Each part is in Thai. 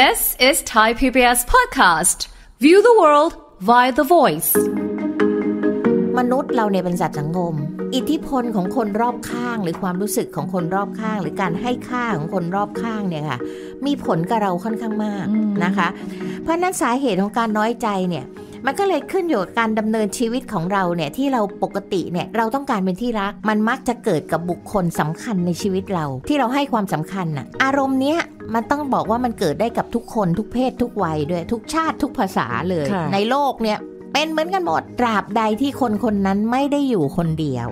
This is Thai PBS podcast. View the world via the voice. มนุษย์เราในบรรดาสัสังคมอิทธิพลของคนรอบข้างหรือความรู้สึกของคนรอบข้างหรือการให้ค่าของคนรอบข้างเนี่ยค่ะมีผลกับเราค่อนข้างมากนะคะ เพราะนั้นสาเหตุของการน้อยใจเนี่ยมันก็เลยขึ้นอยู่กับการดำเนินชีวิตของเราเนี่ยที่เราปกติเนี่ยเราต้องการเป็นที่รักมันมักจะเกิดกับบุคคลสำคัญในชีวิตเราที่เราให้ความสำคัญอ่ะอารมณ์เนี้ยมันต้องบอกว่ามันเกิดได้กับทุกคนทุกเพศ ทุกวัยด้วยทุกชาติทุกภาษาเลยในโลกเนี่ยเป็นเหมือนกันหมดตราบใดที่คนคนนั้นไม่ได้อยู่คนเดียว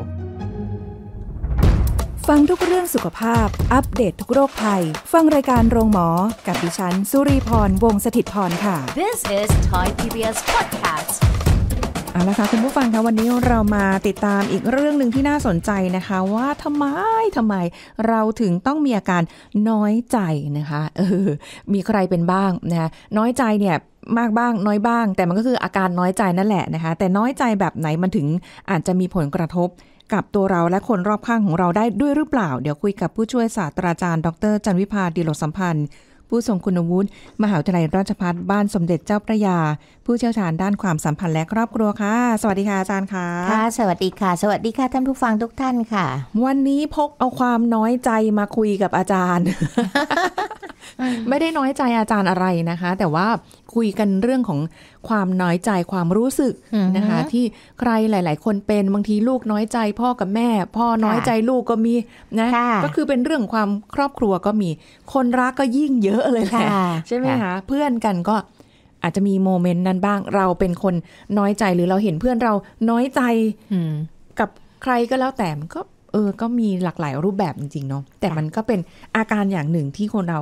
ฟังทุกเรื่องสุขภาพ อัปเดตททุกโรคภัย ฟังรายการโรงหมอกับดิฉันสุรีพร วงศิตพรค่ะ This is Thai PBS podcast เอาละค่ะ คุณผู้ฟังคะวันนี้เรามาติดตามอีกเรื่องหนึ่งที่น่าสนใจนะคะว่าทำไมทำไมเราถึงต้องมีอาการน้อยใจนะคะเออมีใครเป็นบ้างนะคะน้อยใจเนี่ย มากบ้างน้อยบ้าง แต่มันก็คืออาการน้อยใจนั่นแหละนะคะแต่น้อยใจแบบไหนมันถึงอาจจะมีผลกระทบกับตัวเราและคนรอบข้างของเราได้ด้วยหรือเปล่า เดี๋ยวคุยกับผู้ช่วยศาสตราจารย์ ดรจันวิพาดีโลสัมพันธ์ผู้ทรงคุณวุฒิมหาวิทยาลัยราชภัฏบ้านสมเด็จเจ้าพระยา ผู้เชี่ยวชาญด้านความสัมพันธ์และครอบครัวค่ะสวัสดีค่ะอาจารย์ค่ะค่ะ สวัสดีค่ะ สวัสดีค่ะ ท่านผู้ฟังทุกท่านค่ะ วันนี้พกเอาความน้อยใจมาคุยกับอาจารย์ ไม่ได้น้อยใจอาจารย์อะไรนะคะ แต่ว่าคุยกันเรื่องของความน้อยใจความรู้สึกนะคะ ที่ใครหลาย ๆ คนเป็นบางทีลูกน้อยใจ พ่อกับแม่ พ่อน้อยใจลูกก็มีนะก็คือเป็นเรื่องความครอบครัวก็มีคนรักก็ยิ่งเยอะเลยแหละใช่ไหมคะเพื่อนกันก็อาจจะมีโมเมนต์นั้นบ้างเราเป็นคนน้อยใจหรือเราเห็นเพื่อนเราน้อยใจกับใครก็แล้วแต่ ก็ เออ ก็มีหลากหลายรูปแบบจริงๆเนาะแต่มันก็เป็นอาการอย่างหนึ่งที่คนเรา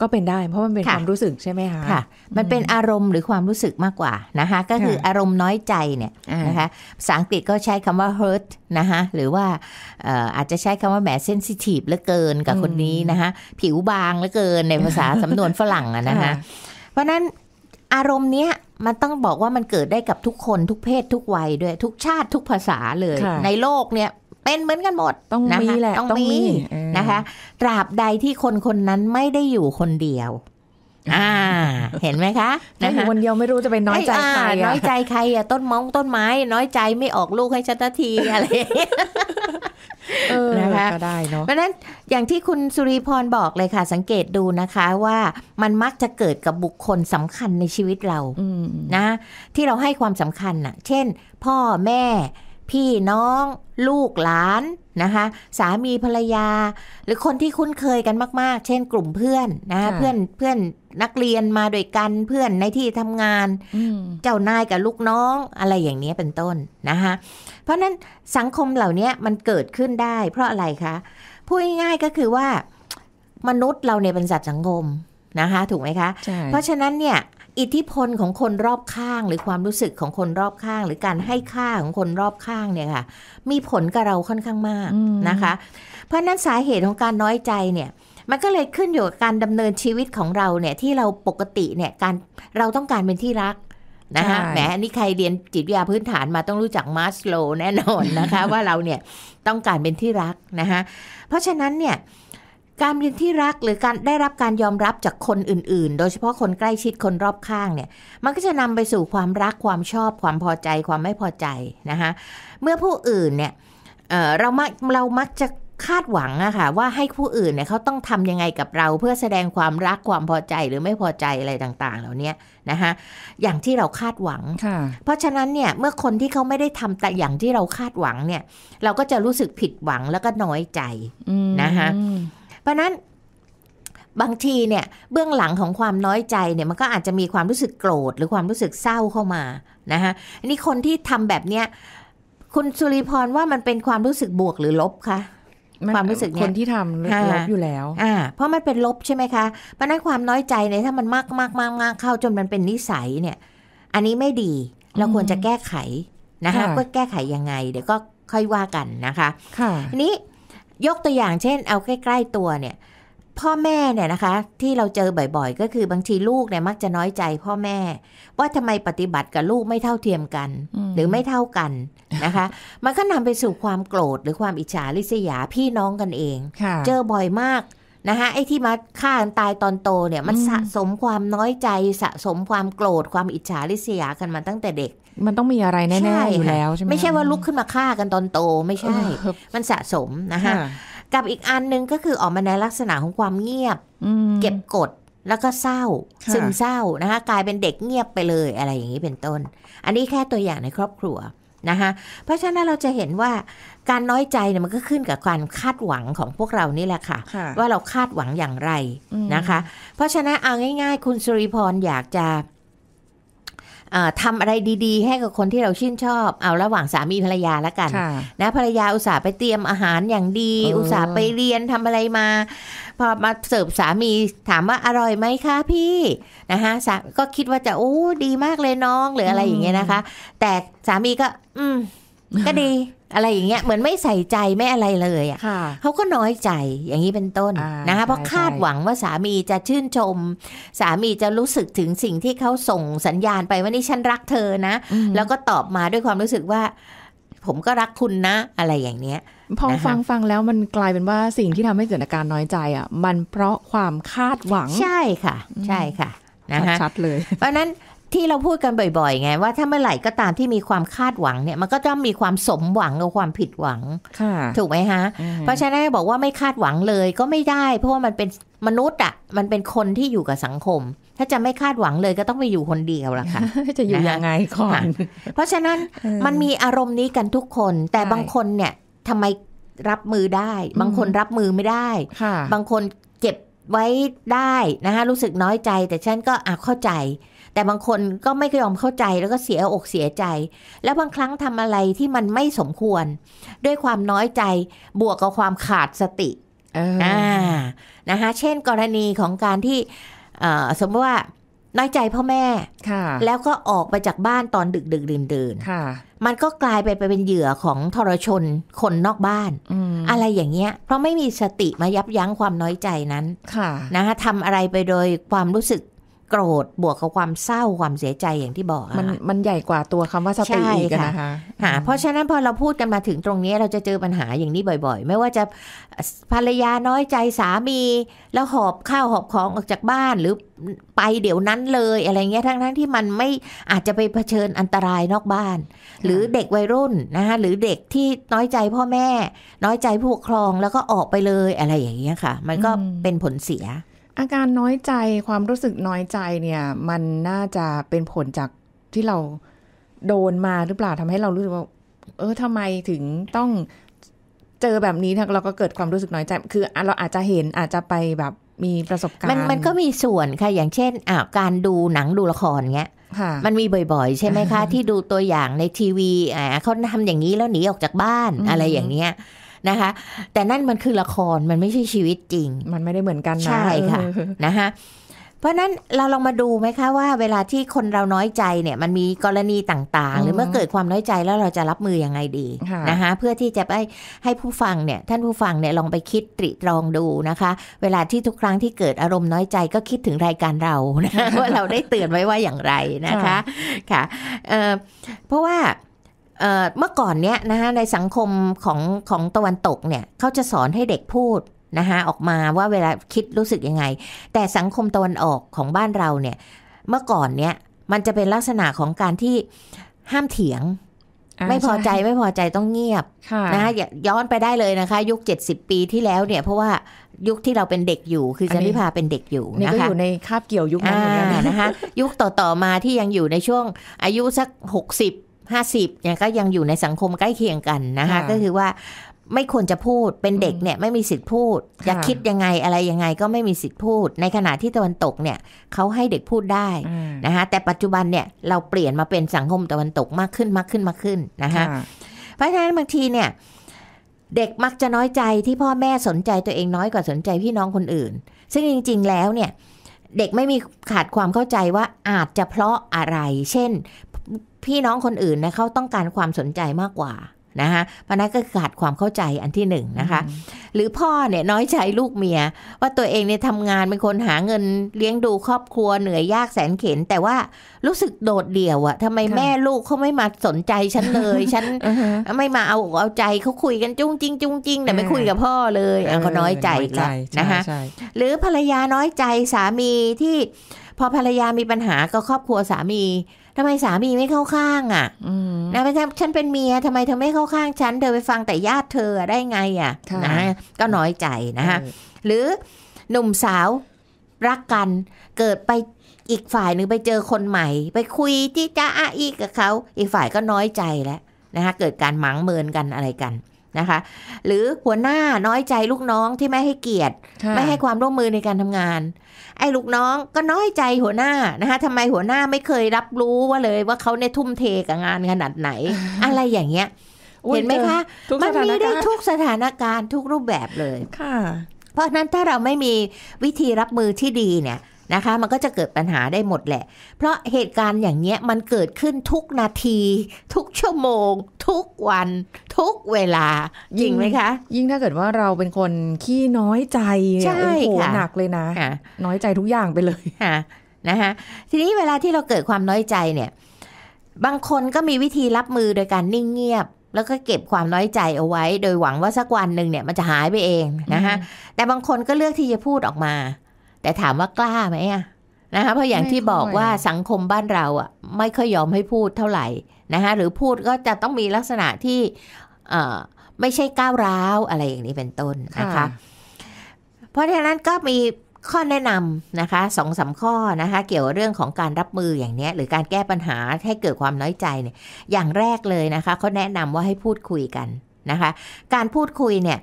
ก็เป็นได้เพราะมันเป็นความรู้สึกใช่ไหมคะ ค่ะมันเป็นอารมณ์หรือความรู้สึกมากกว่านะคะก็คืออารมณ์น้อยใจเนี่ยนะคะภาษาอังกฤษก็ใช้คำว่า hurt นะคะหรือว่าอาจจะใช้คำว่าแหม sensitive เหลือเกินกับคนนี้นะคะผิวบางเหลือเกินในภาษาสำนวนฝรั่งอะนะคะเพราะนั้นอารมณ์เนี้ยมันต้องบอกว่ามันเกิดได้กับทุกคนทุกเพศทุกวัยด้วยทุกชาติทุกภาษาเลยในโลกเนี่ยเป็นเหมือนกันหมดต้องมีแหละต้องมีนะคะตราบใดที่คนคนนั้นไม่ได้อยู่คนเดียว อ่า เห็นไหมคะถ้าอยู่คนเดียวไม่รู้จะเป็นน้อยใจใครน้อยใจใครอ่ะต้นมองต้นไม้น้อยใจไม่ออกลูกให้ชัตทีอะไรนะคะก็ได้เนาะเพราะนั้นอย่างที่คุณสุริพรบอกเลยค่ะ สังเกตดูนะคะ ว่ามันมักจะเกิดกับบุคคลสำคัญในชีวิตเรานะ ที่เราให้ความสำคัญอ่ะ เช่น พ่อแม่พี่น้องลูกหลานนะคะสามีภรรยา หรือคนที่คุ้นเคยกันมาก ๆ เช่นกลุ่มเพื่อนนะะเพื่อนเพื่อนนักเรียนมาด้วยกันเพื่อนในที่ทำงานเจ้านายกับลูกน้องอะไรอย่างนี้เป็นต้นนะคะเพราะนั้นสังคมเหล่านี้มันเกิดขึ้นได้เพราะอะไรคะ พูดง่ายๆก็คือว่า มนุษย์เราเนี่ยเป็นสัตว์สังคมนะคะถูกไหมคะ เพราะฉะนั้นเนี่ยอิทธิพลของคนรอบข้างหรือความรู้สึกของคนรอบข้าง หรือการให้ค่าของคนรอบข้างเนี่ยค่ะ มีผลกับเราค่อนข้างมากนะคะ เพราะนั้นสาเหตุของการน้อยใจเนี่ย มันก็เลยขึ้นอยู่กับการดำเนินชีวิตของเราเนี่ยที่เราปกติเนี่ยการเราต้องการเป็นที่รักนะคะแหมนี่ใครเรียนจิตวิทยาพื้นฐานมาต้องรู้จักมาสโลแน่นอนนะคะว่าเราเนี่ยต้องการเป็นที่รักนะคะเพราะฉะนั้นเนี่ยการเป็นที่รักหรือการได้รับการยอมรับจากคนอื่น ๆ โดยเฉพาะคนใกล้ชิดคนรอบข้างเนี่ย มันก็จะนำไปสู่ความรักความชอบความพอใจความไม่พอใจนะคะเมื่อผู้อื่นเนี่ยเเรามักเรามักจะคาดหวังอะค่ะว่าให้ผู้อื่นเนี่ยเขาต้องทำยังไงกับเราเพื่อแสดงความรักความพอใจหรือไม่พอใจอะไรต่างๆเหล่านี้นะคะอย่างที่เราคาดหวังเพราะฉะนั้นเนี่ยเมื่อคนที่เขาไม่ได้ทำแต่อย่างที่เราคาดหวังเนี่ย เราก็จะรู้สึกผิดหวังแล้วก็น้อยใจนะคะเพราะนั้นบางทีเนี่ย เบื้องหลังของความน้อยใจเนี่ย มันก็อาจจะมีความรู้สึกโกรธหรือความรู้สึกเศร้าเข้ามานะคะอันนี้คนที่ทำแบบเนี้ยคุณสุริพรว่ามันเป็นความรู้สึกบวกหรือลบคะความรู้สึกคนที่ทำลบอยู่แล้ว อ่า เพราะมันเป็นลบใช่ไหมคะเพราะนั้นความน้อยใจเนี่ยถ้ามันมากมากมากมากเข้าจนมันเป็นนิสัยเนี่ย อันนี้ไม่ดี เราควรจะแก้ไขนะคะก็แก้ไขยังไงเดี๋ยวก็ค่อยว่ากันนะคะ ค่ะนี้ยกตัวอย่างเช่นเอาใกล้ๆตัวเนี่ย พ่อแม่เนี่ยนะคะ ที่เราเจอ บ่อย ๆ ก็คือบางทีลูกเนี่ยมักจะน้อยใจพ่อแม่ว่าทำไมปฏิบัติกับลูกไม่เท่าเทียมกันหรือไม่เท่ากันนะคะ มันก็นำไปสู่ความโกรธหรือความอิจฉาริษยาพี่น้องกันเองเจอบ่อยมากนะคะไอ้ที่มาฆ่ากันตายตอนโตเนี่ยมันสะสมความน้อยใจสะสมความโกรธความอิจฉาริษยากันมาตั้งแต่เด็กมันต้องมีอะไรแน่ๆอยู่แล้วใช่ไหมไม่ใช่ว่าลุกขึ้นมาฆ่ากันตอนโต ไม่ใช่มันสะสมนะคะกับอีกอันหนึ่งก็คือออกมาในลักษณะของความเงียบเก็บกดแล้วก็เศร้า ซึมเศร้านะคะกลายเป็นเด็กเงียบไปเลยอะไรอย่างนี้เป็นต้น อันนี้แค่ตัวอย่างในครอบครัวนะคะเพราะฉะนั้นเราจะเห็นว่าการน้อยใจเนี่ยมันก็ขึ้นกับความคาดหวังของพวกเรานี่แหละค่ะว่าเราคาดหวังอย่างไรนะคะ เพราะฉะนั้นเอาง่ายๆ คุณสุริพรอยากจะทำอะไรดีๆ ให้กับคนที่เราชื่นชอบ เอาระหว่างสามีภรรยาแล้วกัน นะภรรยาอุตส่าห์ไปเตรียมอาหารอย่างดี อุตส่าห์ไปเรียนทำอะไรมา พอมาเสิร์ฟสามีถามว่าอร่อยไหมคะพี่นะคะก็คิดว่าจะโอ้ดีมากเลยน้องหรืออะไรอย่างเงี้ยนะคะ แต่สามีก็ อืมก็ดีอะไรอย่างเงี้ย เหมือนไม่ใส่ใจไม่อะไรเลยอ่ะเขาก็น้อยใจอย่างนี้เป็นต้นนะคะเพราะคาดหวังว่าสามีจะชื่นชม สามีจะรู้สึกถึงสิ่งที่เขาส่งสัญญาณไปว่านี่ฉันรักเธอนะแล้วก็ตอบมาด้วยความรู้สึกว่า ผมก็รักคุณนะอะไรอย่างเนี้ย พอฟังฟังแล้วมันกลายเป็นว่าสิ่งที่ทำให้เกิดอาการน้อยใจอ่ะ มันเพราะความคาดหวังใช่ค่ะ ใช่ค่ะนะคะชัดเลย เพราะนั้นที่เราพูดกันบ่อยๆไงว่าถ้าเมื่อไหร่ ก็ตามที่มีความคาดหวังเนี่ยมันก็ต้องมีความสมหวังกับความผิดหวังถูกไหมฮะ เพราะฉะนั้นบอกว่าไม่คาดหวังเลยก็ไม่ได้ เพราะว่ามันเป็นมนุษย์อ่ะมันเป็นคนที่อยู่กับสังคม ถ้าจะไม่คาดหวังเลย ก็ต้องไปอยู่คนเดียวละค่ะจะอยู่ยังไงก่อนเพราะฉะนั้นมันมีอารมณ์นี้กันทุกคน แต่บางคนเนี่ยทำไมรับมือได้ บางคนรับมือไม่ได้บางคนเก็บไว้ได้นะคะรู้สึกน้อยใจ แต่ฉันก็อาเข้าใจแต่บางคนก็ไม่ยอมเข้าใจแล้วก็เสียอกเสียใจ แล้วบางครั้งทำอะไรที่มันไม่สมควรด้วยความน้อยใจบวกกับความขาดสติอ่านะคะเช่นกรณีของการที่ สมมติว่าน้อยใจพ่อแม่ค่ะแล้วก็ออกไปจากบ้านตอนดึกดึกดื่นดื่นค่ะมันก็กลายไปไปเป็นเหยื่อของทรชนคนนอกบ้านออะไรอย่างเงี้ยเพราะไม่มีสติมายับยั้งความน้อยใจนั้นค่ะนะคะทำอะไรไปโดยความรู้สึกโกรธ บวกกับความเศร้าความเสียใจอย่างที่บอก มันมันใหญ่กว่าตัวคำว่าสติอีกนะคะค่ะเพราะฉะนั้นพอเราพูดกันมาถึงตรงนี้เราจะเจอปัญหาอย่างนี้บ่อยๆ ไม่ว่าจะภรรยาน้อยใจสามี แล้วหอบข้าวหอบของออกจากบ้านหรือไปเดี๋ยวนั้นเลยอะไรเงี้ยทั้งๆทที่มันไม่อาจจะไปเผชิญอันตรายนอกบ้าน หรือเด็กวัยรุ่นนะคะหรือเด็กที่น้อยใจพ่อแม่น้อยใจผู้ปกครองแล้วก็ออกไปเลยอะไรอย่างเงี้ยค่ะ มันก็เป็นผลเสียอาการน้อยใจความรู้สึกน้อยใจ เนี่ย มันน่าจะเป็นผลจากที่เราโดนมาหรือเปล่าทำให้เรารู้สึกว่า เออทาไมถึงต้องเจอแบบนี้เราก็เกิดความรู้สึกน้อยใจ คือเราอาจจะเห็นอาจจะไปแบบมีประสบการณ์มันมันก็มีส่วนค่ะ อย่างเช่นอ่าการดูหนังดูละครเงี้ยมันมีบ่อยๆ ใช่ไหมคะ ที่ดูตัวอย่างในทีวีอ่าเขาทำอย่างนี้แล้วหนีออกจากบ้านอะไรอย่างเงี้ยนะคะแต่นั่นมันคือละครมันไม่ใช่ชีวิตจริง มันไม่ได้เหมือนกันนะใช่ค่ะนะคะเพราะนั้นเราลองมาดูไหมคะ ว่าเวลาที่คนเราน้อยใจเนี่ยมันมีกรณีต่างๆ หรือเมื่อเกิดความน้อยใจแล้วเราจะรับมืออยังไงดีนะคะเพื่อที่จะไปให้ผู้ฟังเนี่ยท่านผู้ฟังเนี่ยลองไปคิดตริตรองดูนะคะ เวลาที่ทุกครั้งที่เกิดอารมณ์น้อยใจ ก็คิดถึงรายการเราว่าเราได้เตือนไว้ว่าอย่างไรนะคะค่ะเพราะว่าเมื่อก่อนเนี้ยนะคะในสังคมของของตะวันตกเนี่ยเขาจะสอนให้เด็กพูดนะคะออกมาว่าเวลาคิดรู้สึกยังไง แต่สังคมตะวันออกของบ้านเราเนี่ยเมื่อก่อนเนี้ยมันจะเป็นลักษณะของการที่ห้ามเถียง ไม่พอใจไม่พอใจต้องเงียบนะคะย้อนไปได้เลยนะคะ ยุคเจ็ดสิบปีที่แล้วเนี่ย เพราะว่ายุคที่เราเป็นเด็กอยู่คือจันพิพาเป็นเด็กอยู่นะคะนี่ก็อยู่ในคาบเกี่ยวยุคนั้นเหมือนกันนะคะยุคต่อๆมาที่ยังอยู่ในช่วงอายุสักหกสิบห้าสิบเนี่ยก็ยังอยู่ในสังคมใกล้เคียงกันนะคะก็คือว่าไม่ควรจะพูดเป็นเด็กเนี่ยไม่มีสิทธิ์พูดจะคิดยังไงอะไรยังไงก็ไม่มีสิทธิ์พูด ในขณะที่ตะวันตกเนี่ยเขาให้เด็กพูดได้นะคะแต่ปัจจุบันเนี่ย เราเปลี่ยนมาเป็นสังคมตะวันตกมากขึ้นมากขึ้นมากขึ้นนะคะเพราะฉะนั้นบางทีเนี่ยเด็กมักจะน้อยใจที่พ่อแม่สนใจตัวเองน้อยกว่าสนใจพี่น้องคนอื่น ซึ่งจริง ๆแล้วเนี่ยเด็กไม่มีขาดความเข้าใจว่าอาจจะเพราะอะไร เช่นพี่น้องคนอื่นนะเขาต้องการความสนใจมากกว่านะคะพราะนั้นก็ขาดความเข้าใจอันที่หนึ่งนะคะ หรือพ่อเนี่ยน้อยใจลูกเมีย ว่าตัวเองเนี่ยทำงานเป็นคนหาเงินเลี้ยงดูครอบครัวเหนื่อยยากแสนเข็นแต่ว่ารู้สึกโดดเดี่ยวอะทำไมแม่ลูกเขาไม่มาสนใจฉันเลยฉันไม่มาเอาเอาใจเขาคุยกันจุ้งจริงจุ้งจริงแต่ไม่คุยกับพ่อเลยเขาน้อยใจอแล้วนะคะหรือภรรยาน้อยใจสามีที่ พอภรรยามีปัญหากับครอบครัวสามีทำไมสามีไม่เข้าข้างอ่ะนะไม่ใช่ฉันเป็นเมีย ทำไมเธอไม่เข้าข้างฉัน เธอไปฟังแต่ญาติเธอได้ไง อ่ะ นะ ก็น้อยใจนะคะ หรือหนุ่มสาวรักกัน เกิดไปอีกฝ่ายหนึ่งไปเจอคนใหม่ ไปคุยที่จ้าอีกับเขา อีกฝ่ายก็น้อยใจแล้วนะคะเกิดการหมังเมินกันอะไรกันนะคะหรือหัวหน้าน้อยใจลูกน้องที่ไม่ให้เกียรติไม่ให้ความร่วมมือในการทำงาน ไอ้ลูกน้องก็น้อยใจหัวหน้านะคะทำไมหัวหน้าไม่เคยรับรู้ว่าเลยว่าเขาในทุ่มเทกับงานขนาดไหน อะไรอย่างเงี้ย เห็นไหมคะมันมีได้ทุกสถานการณ์ทุกรูปแบบเลยค่ะ เพราะนั้นถ้าเราไม่มีวิธีรับมือที่ดีเนี่ยนะคะมันก็จะเกิดปัญหาได้หมดแหละ เพราะเหตุการณ์อย่างเงี้ยมันเกิดขึ้นทุกนาที ทุกชั่วโมง ทุกวัน ทุกเวลาจริงไหมคะยิ่งถ้าเกิดว่าเราเป็นคนขี้น้อยใจใช่ค่ะหนักเลยนะ น้อยใจทุกอย่างไปเลยนะคะทีนี้เวลาที่เราเกิดความน้อยใจเนี่ยบางคนก็มีวิธีรับมือโดยการนิ่งเงียบ แล้วก็เก็บความน้อยใจเอาไว้ โดยหวังว่าสักวันหนึ่งเนี่ยมันจะหายไปเองนะคะแต่บางคนก็เลือกที่จะพูดออกมาแต่ถามว่ากล้าไหมอะนะคะเพราะอย่างที่บอกว่าสังคมบ้านเราอ่ะไม่ค่อยยอมให้พูดเท่าไหร่นะคะหรือพูดก็จะต้องมีลักษณะที่ไม่ใช่ก้าวร้าวอะไรอย่างนี้เป็นต้น นะคะ เพราะฉะนั้นก็มีข้อแนะนำนะคะสองสาข้อนะคะเกี่ยวเรื่องของการรับมืออย่างนี้หรือการแก้ปัญหาให้เกิดความน้อยใจเนี่ย อย่างแรกเลยนะคะเขาแนะนำว่าให้พูดคุยกันนะคะ การพูดคุยเนี่ย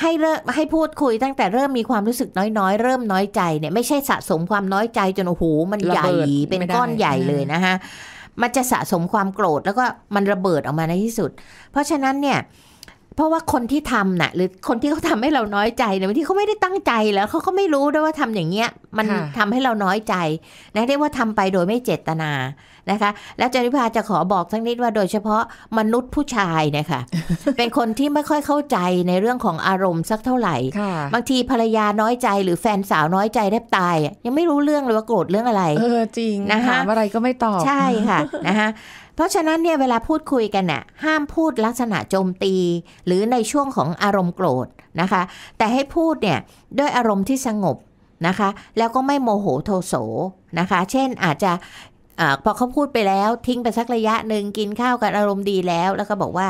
ให้เลิมให้พูดคุยตั้งแต่เริ่มมีความรู้สึกน้อยๆ เริ่มน้อยใจเนี่ยไม่ใช่สะสมความน้อยใจจนโอ้โหมันใหญ่เป็นก้อนใหญ่เลยนะคะมันจะสะสมความโกรธแล้วก็มันระเบิดออกมาในที่สุด เพราะฉะนั้นเนี่ยเพราะว่าคนที่ทำนะ่ะหรือคนที่เขาทาให้เราน้อยใจเนี่ยบางทีเขาไม่ได้ตั้งใจแล้ว เขาก็ไม่รู้ด้วยว่าทำอย่างเงี้ย มันทำให้เราน้อยใจ นะเรียกว่าทำไปโดยไม่เจตนานะคะ แล้วจริพาจะขอบอกทั้งนิดว่าโดยเฉพาะมนุษย์ผู้ชายนะคะเป็นคนที่ไม่ค่อยเข้าใจในเรื่องของอารมณ์สักเท่าไหร่บางทีภรรยาน้อยใจ หรือแฟนสาวน้อยใจแทบตาย ยังไม่รู้เรื่องเลยว่าโกรธเรื่องอะไรเออจริงนะคะอะไรก็ไม่ตอบใช่ค่ะนะคะเพราะฉะนั้นเนี่ยเวลาพูดคุยกันน่ะห้ามพูดลักษณะโจมตีหรือในช่วงของอารมณ์โกรธนะคะ แต่ให้พูดเนี่ยด้วยอารมณ์ที่สงบนะคะ แล้วก็ไม่โมโหโทโสนะคะ เช่นอาจจะอพอเขาพูดไปแล้วทิ้งไปสักระยะหนึ่งกินข้าวกันอารมณ์ดีแล้ว แล้วก็บอกว่า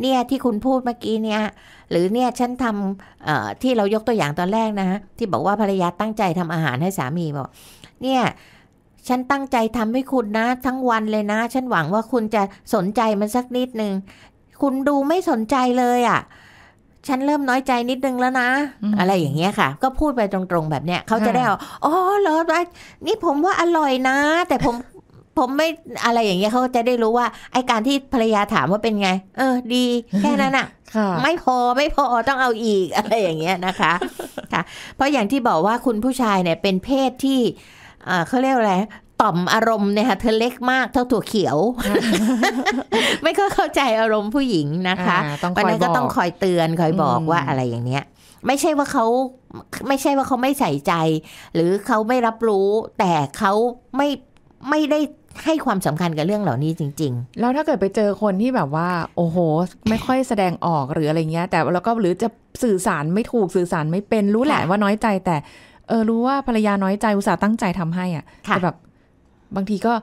เนี่ยที่คุณพูดเมื่อกี้เนี่ยหรือเนี่ยฉันทำที่เรายกตัวอย่างตอนแรกนะที่บอกว่าภรรยาตั้งใจทำอาหารให้สามีบอกเนี่ยฉันตั้งใจทำให้คุณนะ ทั้งวันเลยนะ ฉันหวังว่าคุณจะสนใจมันสักนิดนึงคุณดูไม่สนใจเลยอะ่ะ ฉันเริ่มน้อยใจนิดนึงแล้วนะ อะไรอย่างเงี้ยค่ะ ก็พูดไปตรงๆแบบเนี้ยเขาจะได้อ๋อเหรอนี่ผมว่าอร่อยนะ แต่ผมผมไม่อะไรอย่างเงี้ยเขาจะได้รู้ว่าไอการที่ภรรยาถามว่าเป็นไง เออ ดีแค่นั้นอะ่ะไม่พอไม่พอต้องเอาอีกอะไรอย่างเงี้ยนะคะ ค่ะ เพราะอย่างที่บอกว่าคุณผู้ชายเนี่ย เป็นเพศที่เขาเรียกอะไรต่อมอารมณ์เนี่ยค่ะเธอเล็กมากเท่าถั่วเขียว ไม่ค่อยเข้าใจอารมณ์ผู้หญิงนะคะเพนานั้นก็ต้องคอยเตือนคอยบอกว่าอะไรอย่างเนี้ย ไม่ใช่ว่าเขาไม่ใช่ว่าเขาไม่ใส่ใจ หรือเขาไม่รับรู้แต่เขาไม่ไม่ได้ให้ความสำคัญกับเรื่องเหล่านี้จริงๆแล้วถ้าเกิดไปเจอคนที่แบบว่า โอ้โหไม่ค่อยแสดงออกหรืออะไรเงี้ย แต่แล้วก็หรือจะสื่อสารไม่ถูกสื่อสารไม่เป็นรู้แหละว่าน้อยใจแต่เออรู้ว่าภรรยาน้อยใจอุตส่าห์ตั้งใจทำให้อ่ะแต่แบบบางทีก็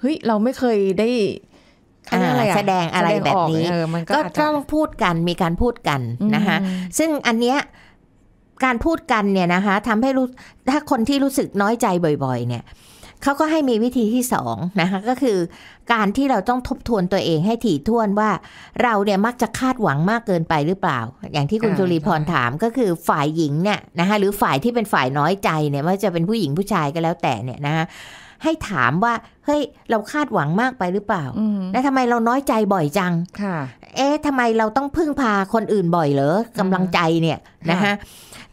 เฮ้ยเราไม่เคยได้แสดงอะไรแบบนี้ ก็ต้องพูดกันมีการพูดกันนะคะซึ่งอันเนี้ยการพูดกันเนี่ยนะคะทำให้รู้ถ้าคนที่รู้สึกน้อยใจบ่อย ๆ เนี่ยเขาก็ให้มีวิธีที่สองนะคะก็คือการที่เราต้องทบทวนตัวเองให้ถี่ถ้วนว่า เราเนี่ยมักจะคาดหวังมากเกินไปหรือเปล่า อย่างที่คุณจุลีพรถามก็คือฝ่ายหญิงเนี่ยนะคะหรือฝ่ายที่เป็นฝ่ายน้อยใจเนี่ยว่าจะเป็นผู้หญิงผู้ชายก็แล้วแต่เนี่ยนะคะให้ถามว่าเฮ้ยเราคาดหวังมากไปหรือเปล่าและทำไมเราน้อยใจบ่อยจังเอ๊ะทำไมเราต้องพึ่งพาคนอื่นบ่อยเหรอกำลังใจเนี่ยนะคะ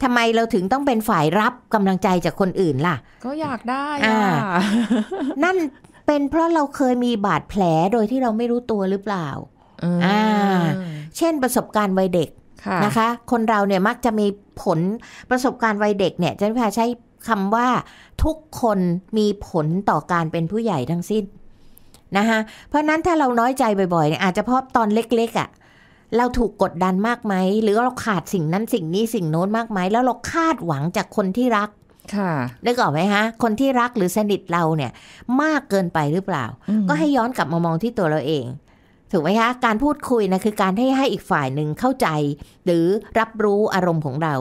ทำไมเราถึงต้องเป็นฝ่ายรับกำลังใจจากคนอื่นล่ะ ก็อยากได้นั่นเป็นเพราะเราเคยมีบาดแผลโดยที่เราไม่รู้ตัวหรือเปล่าอ่าเช่นประสบการณ์วัยเด็กนะคะคนเราเนี่ยมักจะมีผลประสบการณ์วัยเด็กเนี่ยจันพิพาใช้คำว่าทุกคนมีผลต่อการเป็นผู้ใหญ่ทั้งสิ้นนะคะเพราะนั้นถ้าเราน้อยใจบ่อยๆเนี่ยอาจจะเพราะตอนเล็ก ๆอะ่ะ เราถูกกดดันมากไหมหรือเราขาดสิ่งนั้นสิ่งนี้สิ่งโน้นมากไหมแล้วเราคาดหวังจากคนที่รักค่ะได้ก่อนไหมฮะ คนที่รักหรือสนิทเราเนี่ยมากเกินไปหรือเปล่า ก็ให้ย้อนกลับมามองที่ตัวเราเองถูกไหมคะ การพูดคุยนะคือการให้ให้อีกฝ่ายหนึ่งเข้าใจ หรือรับรู้อารมณ์ของเรา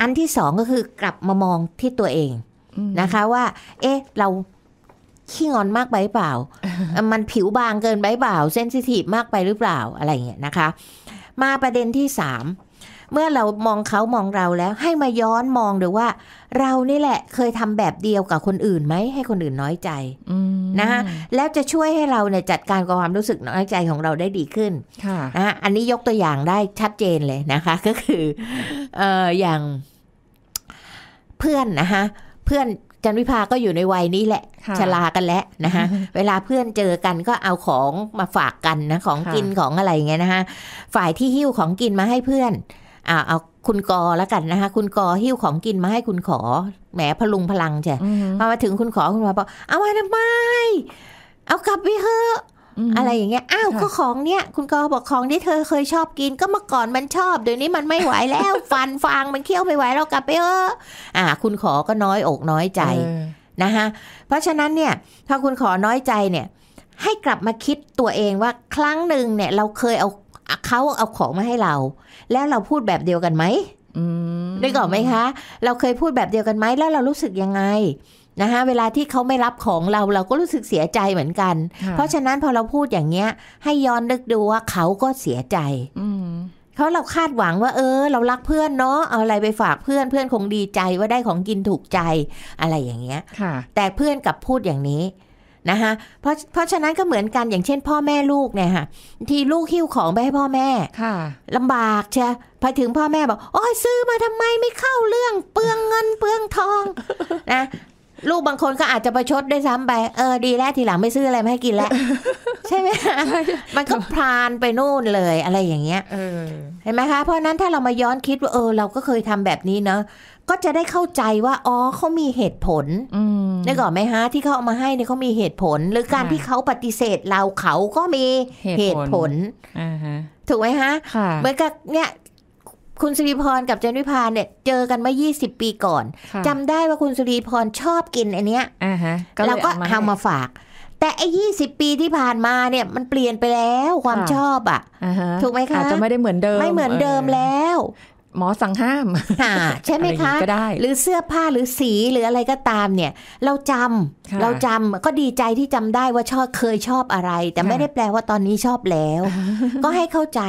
อันที่สองก็คือกลับมามองที่ตัวเองนะคะว่า เอ๊ะเราขี้งอนมากไปเปล่า มันผิวบางเกินไปเปล่าเซนซิทีฟมากไปหรือเปล่าอะไรเงี้ยนะคะ มาประเด็นที่สามเมื่อเรามองเขามองเราแล้ว ให้มาย้อนมองดูว่า เรานี่แหละ เคยทำแบบเดียวกับคนอื่นไหมให้คนอื่นน้อยใจนะคะแล้วจะช่วยให้เราเนี่ยจัดการกับความรู้สึกน้อยใจของเราได้ดีขึ้นนะอันนี้ยกตัวอย่างได้ชัดเจนเลยนะคะ ก็คือ เอออย่างเพื่อนนะคะเพื่อนจันวิภาก็อยู่ในวัยนี้แหละชะลากันแล้วนะคะเวลาเพื่อนเจอกันก็เอาของมาฝากกันนะ ของกินของอะไรอย่างเงี้ยนะคะฝ่ายที่หิ้วของกินมาให้เพื่อนอ่าเอาคุณกอแล้วกันนะคะคุณกอหิ้วของกินมาให้คุณขอแหมพลุงพลังใช่พอมาถึงคุณขอคุณมอบอกเอามาทำไมเอากลับไปเถอะ อะไรอย่างเงี้ยอ้าวก็ของเนี้ยคุณกอบอกของที่เธอเคยชอบกินก็เมื่อก่อนมันชอบเดี๋ยวนี้มันไม่ไหวแล้วฟันฟางมันเคี้ยวไม่ไหวเรากลับไปเอออ่าคุณขอก็น้อยอกน้อยใจนะคะเพราะฉะนั้นเนี่ย ถ้าคุณขอน้อยใจเนี่ย ให้กลับมาคิดตัวเองว่าครั้งหนึ่งเนี่ย เราเคยเอาเขาเอาของมาให้เรา แล้วเราพูดแบบเดียวกันไหมได้ก่อนไหมคะ เราเคยพูดแบบเดียวกันไหมแล้วเรารู้สึกยังไงนะคะเวลาที่เขาไม่รับของเรา เราก็รู้สึกเสียใจเหมือนกัน เพราะฉะนั้นพอเราพูดอย่างเงี้ย ให้ย้อนนึกดูว่าเขาก็เสียใจเขาเราคาดหวังว่าเออ เรารักเพื่อนเนาะเอาอะไรไปฝากเพื่อนเพื่อนคงดีใจว่าได้ของกินถูกใจอะไรอย่างเงี้ยแต่เพื่อนกับพูดอย่างนี้นะคะเพราะเพราะฉะนั้นก็เหมือนกันอย่างเช่นพ่อแม่ลูกเนี่ยค่ะที่ลูกหิ้วของไปให้พ่อแม่ค่ะ ลำบากใช่พอถึงพ่อแม่บอกโอ้ยซื้อมาทำไมไม่เข้าเรื่อง เปลืองเงินเปลืองทองนะลูกบางคนก็อาจจะประชดด้วยซ้ำไปเออดีแล้วทีหลังไม่ซื้ออะไรมาให้กินแล้วใช่ไหมคะมันก็พรานไปนู่นเลยอะไรอย่างเงี้ยเห็นไหมคะเพราะนั้นถ้าเรามาย้อนคิดว่าเออ เราก็เคยทำแบบนี้เนาะก็จะได้เข้าใจว่าอ๋อเขามีเหตุผลได้ก่อนไหมฮะ ที่เขาเอามาให้เนี่ยเขามีเหตุผล หรือการที่เขาปฏิเสธเราเขาก็มีเหตุผลถูกไหมฮะเหมือนกับเนี่ยคุณสุริพรกับจันวิพาเนี่ย เจอกันเมื่อ20 ปีก่อน จำได้ว่าคุณสุริพรชอบกินอันเนี้ยเราก็เอามาฝาก แต่ไอ้ยี่สิบปีที่ผ่านมาเนี่ยมันเปลี่ยนไปแล้วความชอบอ่ะถูกไหมคะอาจจะไม่ได้เหมือนเดิม ไม่เหมือนเดิมแล้วหมอสั่งห้ามใช่ไหมคะก็ได้ หรือเสื้อผ้าหรือสีหรืออะไรก็ตามเนี่ย เราจำ เราจำก็ดีใจที่จำได้ว่าชอบเคยชอบอะไร แต่ไม่ได้แปลว่าตอนนี้ชอบแล้ว ก็ให้เข้าใจ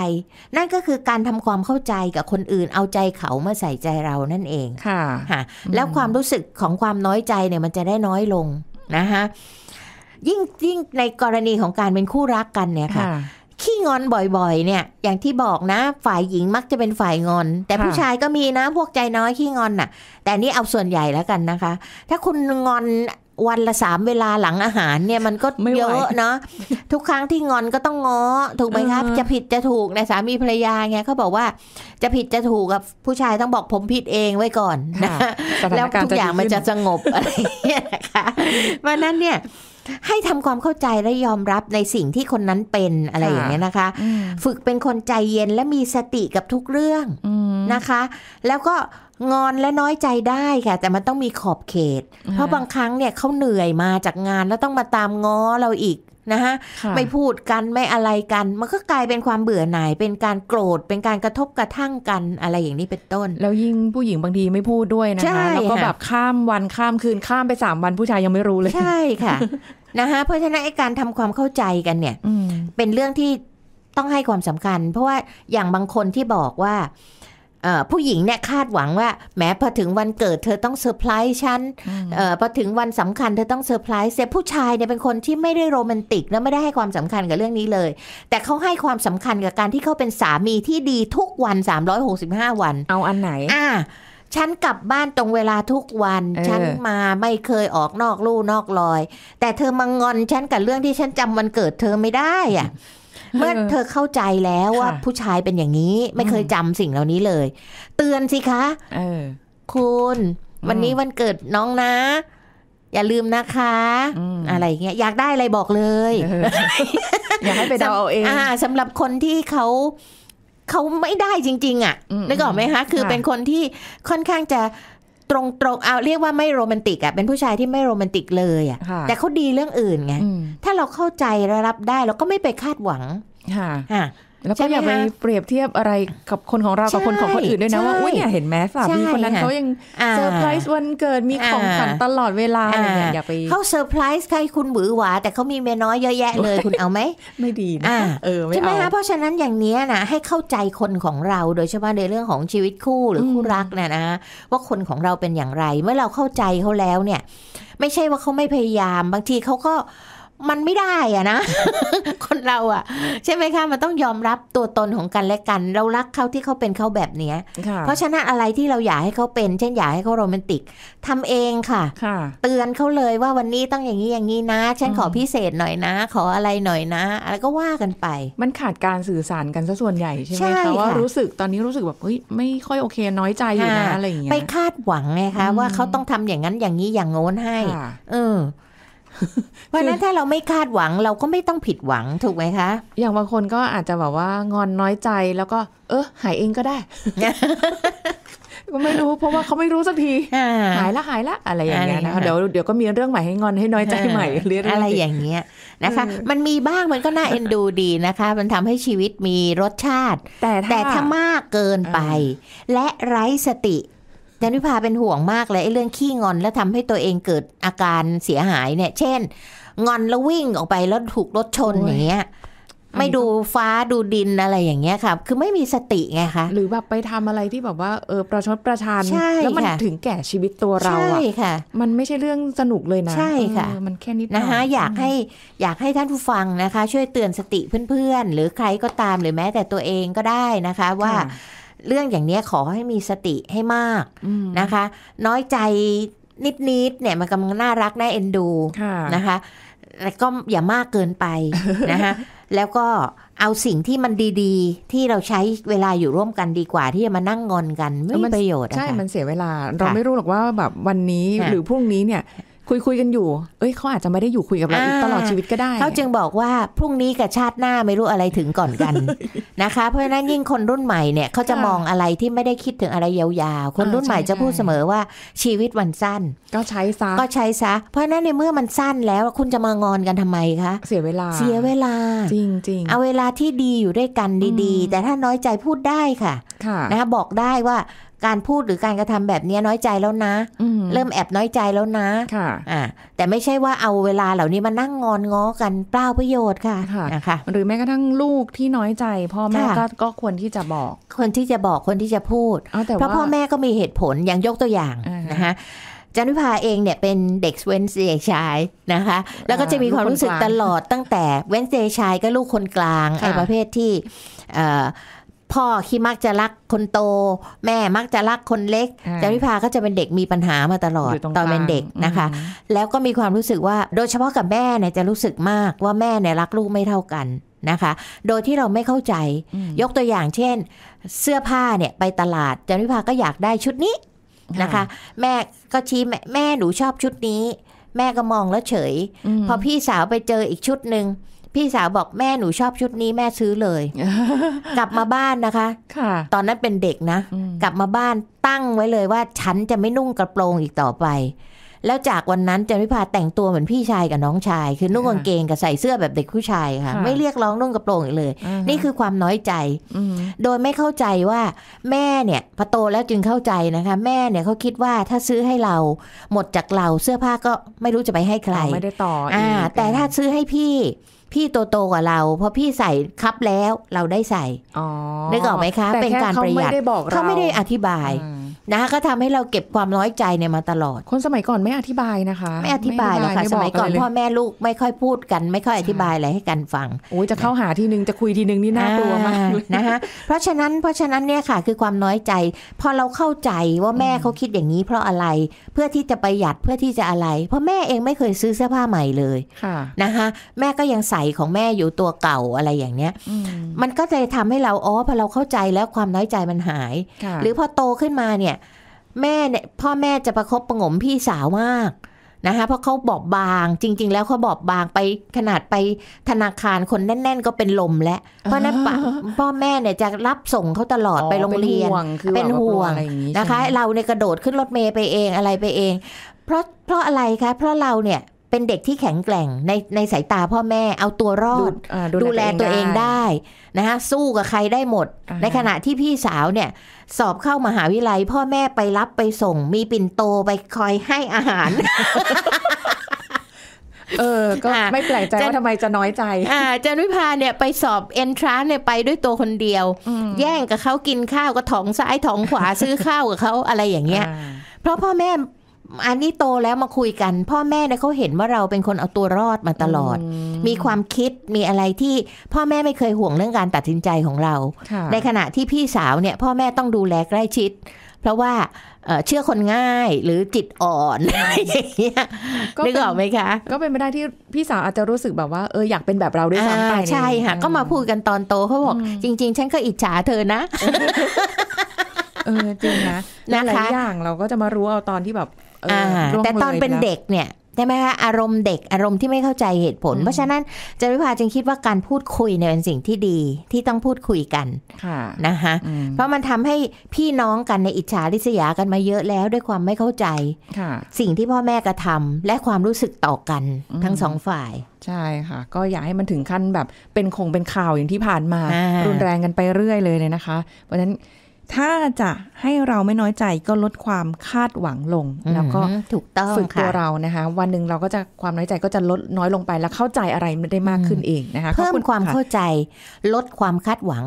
นั่นก็คือการทำความเข้าใจกับคนอื่นเอาใจเขามาใส่ใจเรานั่นเอง ค่ะ แล้วความรู้สึกของความน้อยใจเนี่ย มันจะได้น้อยลงนะคะยิ่งยิ่งในกรณีของการเป็นคู่รักกันเนี่ยค่ะขี้งอนบ่อย ๆ เนี่ยอย่างที่บอกนะฝ่ายหญิงมักจะเป็นฝ่ายงอน แต่ผู้ชายก็มีนะพวกใจน้อยขี้งอนน่ะ แต่นี่เอาส่วนใหญ่แล้วกันนะคะ ถ้าคุณงอนวันละสามเวลาหลังอาหารเนี่ยมันก็เยอะเนาะทุกครั้งที่งอนก็ต้องง้อถูกไหมครับ จะผิดจะถูกในสามีภรรยาไงเขาบอกว่าจะผิดจะถูกกับผู้ชายต้องบอกผมผิดเองไว้ก่อนนะแล้วทุกอย่างมันจะสงบอะไรเนี่ยนะคะวันนั้นเนี่ยให้ทำความเข้าใจและยอมรับในสิ่งที่คนนั้นเป็นอะไรอย่างเงี้ยนะคะ ฝึกเป็นคนใจเย็นและมีสติกับทุกเรื่องนะคะ แล้วก็งอนและน้อยใจได้ค่ะ แต่มันต้องมีขอบเขต เพราะบางครั้งเนี่ยเขาเหนื่อยมาจากงานแล้วต้องมาตามง้อเราอีกนะคะไม่พูดกันไม่อะไรกันมันก็กลายเป็นความเบื่อหน่ายเป็นการโกรธเป็นการกระทบกระทั่งกันอะไรอย่างนี้เป็นต้น แล้วยิ่งผู้หญิงบางทีไม่พูดด้วยนะคะแล้วก็แบบข้ามวันข้ามคืนข้ามไปสามวัน ผู้ชายยังไม่รู้เลยใช่ค่ะนะคะเพราะฉะนั้นไอ้การทำความเข้าใจกันเนี่ยเป็นเรื่องที่ต้องให้ความสำคัญ เพราะว่าอย่างบางคนที่บอกว่าผู้หญิงเนี่ยคาดหวังว่าแม้พอถึงวันเกิดเธอต้องเซอร์ไพรส์ฉันพอถึงวันสำคัญ เธอต้องเซอร์ไพรส์แต่ผู้ชายเนี่ยเป็นคนที่ไม่ได้โรแมนติกและไม่ได้ให้ความสำคัญกับเรื่องนี้เลย แต่เขาให้ความสำคัญกับการที่เขาเป็นสามีที่ดีทุกวัน 365 วัน เอาอันไหนอ่าฉันกลับบ้านตรงเวลาทุกวันฉันมาไม่เคยออกนอกลู่นอกลอย แต่เธอมางอนฉันกับเรื่องที่ฉันจำวันเกิดเธอไม่ได้อ่ะเมื่อเธอเข้าใจแล้วว่าผู้ชายเป็นอย่างนี้ ไม่เคยจำสิ่งเหล่านี้เลย เตือนสิคะอคุณวันนี้วันเกิดน้องนะ อย่าลืมนะคะอะไรเงี้ยอยากได้อะไรบอกเลย อยากให้ไปเดาเอาเองสำหรับคนที่เขาเขาไม่ได้จริง ๆอ่ะนึกออกไหมคะคือเป็นคนที่ค่อนข้างจะตรงๆ เอาเรียกว่าไม่โรแมนติกอะเป็นผู้ชายที่ไม่โรแมนติกเลยอะแต่เขาดีเรื่องอื่นไง ถ้าเราเข้าใจระรับได้เราก็ไม่ไปคาดหวัง ค่ะแล้วก็อย่าไปเปรียบเทียบอะไรกับคนของเรากับคนของคนอื่นด้วยนะว่าอุ้ยเนี่ยเห็นแมสามีคนนั้นเขายังเซอร์ไพรส์วันเกิด มีของขวัญตลอดเวลาอะไรเงี้ยอย่าไปเขาเซอร์ไพรส์ใครคุณหมือหวาแต่เขามีเมียน้อยเยอะแยะเลยคุณเอาไหมไม่ดีนะเออไม่เอาใช่ไหมคะเพราะฉะนั้นอย่างนี้นะให้เข้าใจคนของเราโดยเฉพาะในเรื่องของชีวิตคู่หรือคู่รักเนี่ยนะว่าคนของเราเป็นอย่างไร เมื่อเราเข้าใจเขาแล้ว เนี่ย ไม่ใช่ว่าเขาไม่พยายามบางทีเขาก็มันไม่ได้อะนะคนเราอะใช่ไหมคะมันต้องยอมรับตัวตนของกันและกัน เรารักเขาที่เขาเป็นเขาแบบเนี้ย เพราะฉะนั้นอะไรที่เราอยากให้เขาเป็น เช่นอยากให้เขาโรแมนติก ทำเองค่ะค่ะ เตือนเขาเลยว่าวันนี้ต้องอย่างนี้อย่างนี้นะฉันขอพิเศษหน่อยนะ ขออะไรหน่อยนะอะไรก็ว่ากันไป มันขาดการสื่อสารกันซะส่วนใหญ่ใช่ไหมคะว่ารู้สึกตอนนี้รู้สึกแบบเฮ้ยไม่ค่อยโอเคน้อยใจอยู่นะ อะไรอย่างเงี้ยไปคาดหวังไงคะว่าเขาต้องทำอย่างนั้นอย่างนี้อย่างโน้นให้เออเพราะนั้นถ้าเราไม่คาดหวังเราก็ไม่ต้องผิดหวังถูกไหมคะ อย่างบางคนก็อาจจะแบบว่างอนน้อยใจแล้วก็ เออหายเองก็ได้ ก็ไม่รู้เพราะว่าเขาไม่รู้สักที หายละหายละ อะไรอย่างเงี้ยนะคะเดี๋ยวเดี๋ยวก็มีเรื่องใหม่ให้งอนให้น้อยใจใหม่ เรื่อยอะไรอย่างเงี้ยนะคะ มันมีบ้างมันก็น่าเอ็นดูดีนะคะ มันทำให้ชีวิตมีรสชาติ แต่ถ้ามากเกินไป และไร้สติจันวิภาเป็นห่วงมากเลยไอ้เรื่องขี้งอน แล้วทำให้ตัวเองเกิดอาการเสียหายเนี่ยเช่น งอนแล้ววิ่งออกไปแล้วถูกรถชนอย่างเงี้ย ไม่ดูฟ้าดูดินอะไรอย่างเงี้ยค่ะคือไม่มีสติไงคะหรือแบบไปทำอะไรที่แบบว่าเออประชดประชันแล้วมันถึงแก่ชีวิตตัวเราใช่ค่ะ มันไม่ใช่เรื่องสนุกเลยนะใช่ค่ะมันแค่นิดนะคะอยากให้อยากให้ท่านผู้ฟังนะคะ ช่วยเตือนสติเพื่อนๆหรือใครก็ตามหรือแม้แต่ตัวเองก็ได้นะคะ ว่าเรื่องอย่างนี้ขอให้มีสติให้มากนะคะ น้อยใจนิดๆเนี่ยมันกำลังน่ารักน่าเอ็นดูนะคะแต่ก็อย่ามากเกินไปนะคะแล้วก็เอาสิ่งที่มันดีๆ ที่เราใช้เวลาอยู่ร่วมกันดีกว่าที่จะมานั่งงอนกันไม่มีประโยชน์ใช่มันเสียเวลาเราไม่รู้หรอกว่าแบบวันนี้หรือพรุ่งนี้เนี่ยคุยคุยกันอยู่ เอ้ยเขาอาจจะไม่ได้อยู่คุยกับเราตลอดชีวิตก็ได้ เขาจึงบอกว่าพรุ่งนี้กับชาติหน้าไม่รู้อะไรถึงก่อนกันนะคะ เพราะฉะนั้นยิ่งคนรุ่นใหม่เนี่ยเขาจะมองอะไรที่ไม่ได้คิดถึงอะไรยาวๆ คนรุ่นใหม่จะพูดเสมอว่าชีวิตวันสั้น ก็ใช้ซะก็ใช้ซะเพราะฉะนั้นในเมื่อมันสั้นแล้ว คุณจะมางอนกันทำไมคะเสียเวลาเสียเวลาจริงจริงเอาเวลาที่ดีอยู่ด้วยกันดี ๆ แต่ถ้าน้อยใจพูดได้ค่ะนะคะบอกได้ว่าการพูดหรือการกระทำแบบนี้น้อยใจแล้วนะ เริ่มแอบน้อยใจแล้วนะ ค่ะ อ่าแต่ไม่ใช่ว่าเอาเวลาเหล่านี้มานั่งงอนง้อกันเปล่าประโยชน์ค่ะค่ะนะคะหรือแม้กระทั่งลูกที่น้อยใจ พ่อแม่ก็ก็ควรที่จะบอกคนที่จะบอกคนที่จะพูด เพราะพ่อแม่ก็มีเหตุผลอย่างยกตัวอย่างนะคะจันวิภาเองเนี่ยเป็นเด็กเวนเซยชายนะคะ แล้วก็จะมีความรู้สึกตลอดตั้งแต่เวนเซยชายก็ลูกคนกลางไอ้ประเภทที่พ่อที่มักจะรักคนโต แม่มักจะรักคนเล็กจาริพาก็จะเป็นเด็กมีปัญหามาตลอดตอนเป็นเด็กนะคะ แล้วก็มีความรู้สึกว่าโดยเฉพาะกับแม่เนี่ยจะรู้สึกมากว่าแม่เนี่ยรักลูกไม่เท่ากันนะคะ โดยที่เราไม่เข้าใจยกตัวอย่างเช่น เสื้อผ้าเนี่ยไปตลาดจาริพาก็อยากได้ชุดนี้นะคะ แม่ก็ชี้แม่หนูชอบชุดนี้ แม่ก็มองแล้วเฉย พอพี่สาวไปเจออีกชุดหนึ่งพี่สาวบอกแม่หนูชอบชุดนี้แม่ซื้อเลยกลับมาบ้านนะคะ ค่ะ ตอนนั้นเป็นเด็กนะ กลับมาบ้านตั้งไว้เลยว่า ฉันจะไม่นุ่งกระโปรงอีกต่อไป แล้วจากวันนั้นจันพิพาแต่งตัวเหมือนพี่ชายกับน้องชาย คือนุ่งกางเกงกับใส่เสื้อแบบเด็กผู้ชายค่ะไม่เรียกร้องนุ่งกระโปรงอีกเลย นี่คือความน้อยใจโดยไม่เข้าใจว่าแม่เนี่ยพอโตแล้วจึงเข้าใจนะคะ แม่เนี่ยเขาคิดว่าถ้าซื้อให้เราหมดจากเราเสื้อผ้าก็ไม่รู้จะไปให้ใคร ไม่ได้ต่อ อ่า แต่ถ้าซื้อให้พี่พี่โตโตกว่าเราเพราะพี่ใส่คับแล้วเราได้ใส่ได้ก่อนไหมคะ เป็นการประหยัดเขาไม่ได้บอกเราเขาไม่ได้อธิบายนะคะก็ทำให้เราเก็บความน้อยใจเนี่ยมาตลอด คนสมัยก่อนไม่อธิบายนะคะ ไม่อธิบายหรอกค่ะสมัยก่อนพ่อแม่ลูกไม่ค่อยพูดกันไม่ค่อยอธิบายอะไรให้กันฟังโอ้ยจะเข้าหาทีนึงจะคุยทีนึงนี่น่ากลัวมากนะคะเพราะฉะนั้นเพราะฉะนั้นเนี่ยค่ะคือความน้อยใจ พอเราเข้าใจว่าแม่เขาคิดอย่างนี้เพราะอะไรเพื่อที่จะประหยัดเพื่อที่จะอะไร เพราะแม่เองไม่เคยซื้อเสื้อผ้าใหม่เลยนะคะแม่ก็ยังใส่ของแม่อยู่ตัวเก่าอะไรอย่างเนี้ยมันก็จะทำให้เราอ๋อพอเราเข้าใจแล้วความน้อยใจมันหาย หรือพอโตขึ้นมาเนี่ยแม่เนี่ยพ่อแม่จะประครบประงมพี่สาวมากนะคะ เพราะเขาบอบบางจริง ๆ แล้วเขาบอบบางไปขนาดไปธนาคารคนแน่น ๆ ก็เป็นลมแล้วเพราะนั้นพ่อแม่เนี่ยจะรับส่งเขาตลอดไปโรงเรียนเป็นห่วงนะคะ เราเนี่ยกระโดดขึ้นรถเมย์ไปเองอะไรไปเอง เพราะเพราะอะไรคะ เพราะเราเนี่ยเป็นเด็กที่แข็งแกร่งในในสายตาพ่อแม่เอาตัวรอดดดูแลตัวเองได้นะฮะสู้กับใครได้หมด ในขณะที่พี่สาวเนี่ย สอบเข้ามาหาวิทยาลัย พ่อแม่ไปรับไปส่งมีปิ่นโตไปคอยให้อาหารเออ ก็ไม่แปลกใจว่าทำไมจะน้อยใจ อ่าจันวิพาเนี่ยไปสอบเอนทรานเนี่ยไปด้วยตัวคนเดียว แย่งกับเขากินข้าวก็ถองซ้ายถองขวาซื้อข้าวกับเขาอะไรอย่างเงี้ย เพราะพ่อแม่อันนี้โตแล้วมาคุยกัน พ่อแม่เนี่ยเขาเห็นว่าเราเป็นคนเอาตัวรอดมาตลอด มีความคิดมีอะไรที่พ่อแม่ไม่เคยห่วงเรื่องการตัดสินใจของเรา ในขณะที่พี่สาวเนี่ย พ่อแม่ต้องดูแลใกล้ชิด เพราะว่าเชื่อคนง่ายหรือจิตอ่อนอะไรอย่างเงี้ยนึกออกไหมคะ ก็เป็นไปได้ที่พี่สาวอาจจะรู้สึกแบบว่าเอออยากเป็นแบบเราด้วยซ้ำไปใช่ค่ะ ก็มาพูดกันตอนโตเขาบอก จริงๆฉันก็อิจฉาเธอนะเออจริงนะนะคะอย่างเราก็จะมารู้เอาตอนที่แบบแต่ตอนเป็นเด็กเนี่ยใช่ไหมคะอารมณ์เด็กอารมณ์ที่ไม่เข้าใจเหตุผล เพราะฉะนั้นจริพาจึงคิดว่าการพูดคุยเนี่ยเป็นสิ่งที่ดีที่ต้องพูดคุยกันนะคะเพราะมันทำให้พี่น้องกันในอิจฉาริษยากันมาเยอะแล้วด้วยความไม่เข้าใจสิ่งที่พ่อแม่กระทาและความรู้สึกต่อกันทั้งสองฝ่าย ใช่ค่ะ ก็อยากให้มันถึงขั้นแบบเป็นคงเป็นข่าวอย่างที่ผ่านมารุนแรงกันไปเรื่อยเลยเลยนะคะ เพราะฉะนั้นถ้าจะให้เราไม่น้อยใจก็ลดความคาดหวังลงแล้วก็ถูกต้องฝึกตัวเรานะคะวันหนึ่งเราก็จะความน้อยใจก็จะลดน้อยลงไปแล้วเข้าใจอะไรได้มากขึ้นเองนะคะเพิ่มความเข้าใจลดความคาดหวัง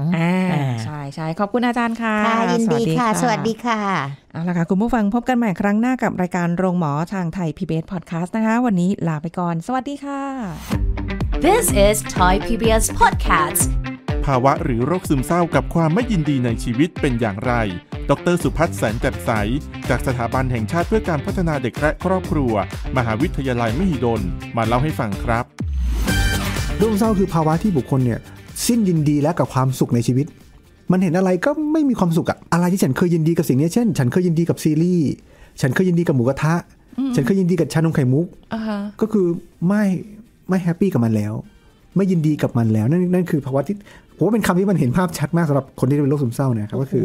ใช่ใช่ขอบคุณอาจารย์ค่ะยินดีค่ะ สวัสดีค่ะเอาละค่ะคุณผู้ฟังพบกันใหม่ครั้งหน้ากับรายการโรงหมอทางไทย PBS Podcast นะคะ วันนี้ลาไปก่อนสวัสดีค่ะ This is Thai PBS Podcast ภาวะหรือโรคซึมเศร้ากับความไม่ยินดีในชีวิตเป็นอย่างไร ดร สุพัฒน์แสนแจ่มใส จากสถาบันแห่งชาติเพื่อการพัฒนาเด็กและครอบครัว มหาวิทยาลัยมหิดล มาเล่าให้ฟังครับโรคเศร้าคือภาวะที่บุคคลเนี่ย สิ้นยินดีและกับความสุขในชีวิต มันเห็นอะไรก็ไม่มีความสุขอะอะไรที่ฉันเคยยินดีกับสิ่งนี้ เช่น ฉันเคยยินดีกับซีรีส์ ฉันเคยยินดีกับหมูกระทะ ฉันเคยยินดีกับชานมไข่มุกก็คือไม่ไม่แฮปปี้กับมันแล้ว ไม่ยินดีกับมันแล้วนั่นนั่นคือภาวะที่ผมว่าเป็นคำที่มันเห็นภาพชัดมากสำหรับคนที่เป็นโรคซึมเศร้าเนี่ยครับก็คือ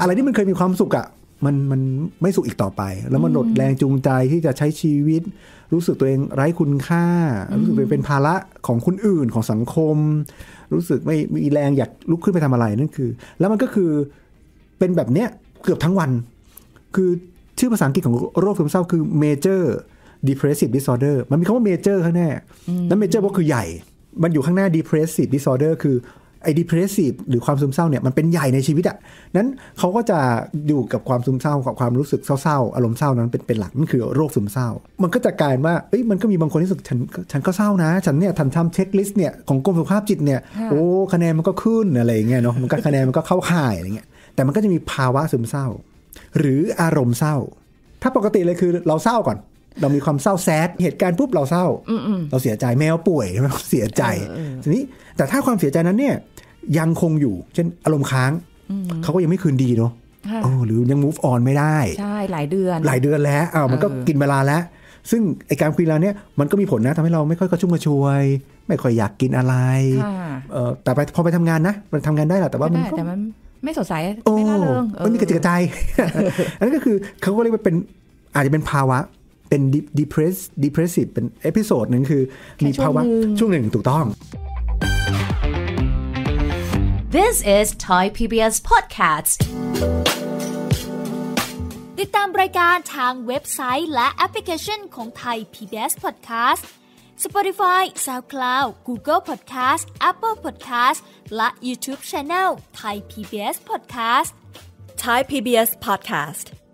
อะไรที่มันเคยมีความสุขอะมันมันไม่สุขอีกต่อไป แล้วมันหลดแรงจูงใจที่จะใช้ชีวิต รู้สึกตัวเองไร้คุณค่ารู้สึกเป็นภาระของคนอื่นของสังคม รู้สึกไม่มีแรงอยากลุกขึ้นไปทำอะไรนั่นคือ แล้วมันก็คือเป็นแบบเนี้ยเกือบทั้งวัน คือชื่อภาษาอังกฤษของโรคซึมเศร้าคือ major depressive disorder มันมีคำว่า major ข้างหน้าแล้ว major ก็คือใหญ่ มันอยู่ข้างหน้า depressive disorder คือไอ้ depressive หรือความซึมเศร้าเนี่ยมันเป็นใหญ่ในชีวิตอะ่ะนั้นเขาก็จะอยู่กับความซึมเศร้ากับความรู้สึกเศร้า ๆ อารมณ์เศร้านั้นเป็นเป็นหลักนั่นคือโรคซึมเศร้า มันก็จะกลายว่า เอ้ย มันก็มีบางคนที่สึกฉันฉันก็เศร้านะ ฉันเนี่ยทันทำเช็คลิสต์เนี่ยของกรมสุขภาพจิตเนี่ย โอ้คะแนนมันก็ขึ้นอะไรอย่างเงี้ยเนาะ มันก็คะแนนมันก็เข้าข่ายอะไรเงี้ย แต่มันก็จะมีภาวะซึมเศร้า หรืออารมณ์เศร้า ถ้าปกติเลยคือเราเศร้าก่อนเรามีความเศร้าแซดเหตุการณ์ปุ๊บเราเศร้าเราเสียใจแมวป่วยเราเสียใจ ทีนี้แต่ถ้าความเสียใจนั้นเนี่ยยังคงอยู่ เช่นอารมณ์ค้าง เขาก็ยังไม่คืนดีเนาะหรือยัง move on ไม่ได้ใช่หลายเดือน หลายเดือนแล้วอ้าวมันก็กินเวลาแล้ว ซึ่ง ไอการคุยเราเนี่ยมันก็มีผลนะทำให้เราไม่ค่อยกระชุ่มกระชวย ไม่ค่อยอยากกินอะไรแต่ไปพอไปทำงานนะ มันทำงานได้แหละแต่ว่ามันไม่สดใสไม่น่าเริงมันมีกระจิกกระใจอันนั้นก็คือเขาก็เรียกว่าเป็นอาจจะเป็นภาวะเป็น depress depressive เป็นเอพิโซดหนึ่งคือมีภาวะช่วงหนึ่งถูกต้อง This is Thai PBS Podcast ติดตามรายการทางเว็บไซต์และแอปพลิเคชันของ Thai PBS Podcast Spotify, SoundCloud, Google Podcast, Apple Podcast และ YouTube Channel Thai PBS Podcast Thai PBS Podcast